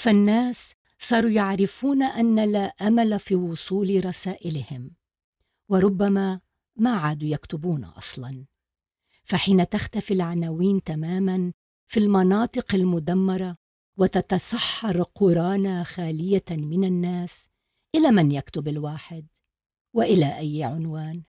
فالناس صاروا يعرفون ان لا امل في وصول رسائلهم وربما ما عادوا يكتبون اصلا فحين تختفي العناوين تماما في المناطق المدمره وتتسحر قرانا خاليه من الناس الى من يكتب الواحد والى اي عنوان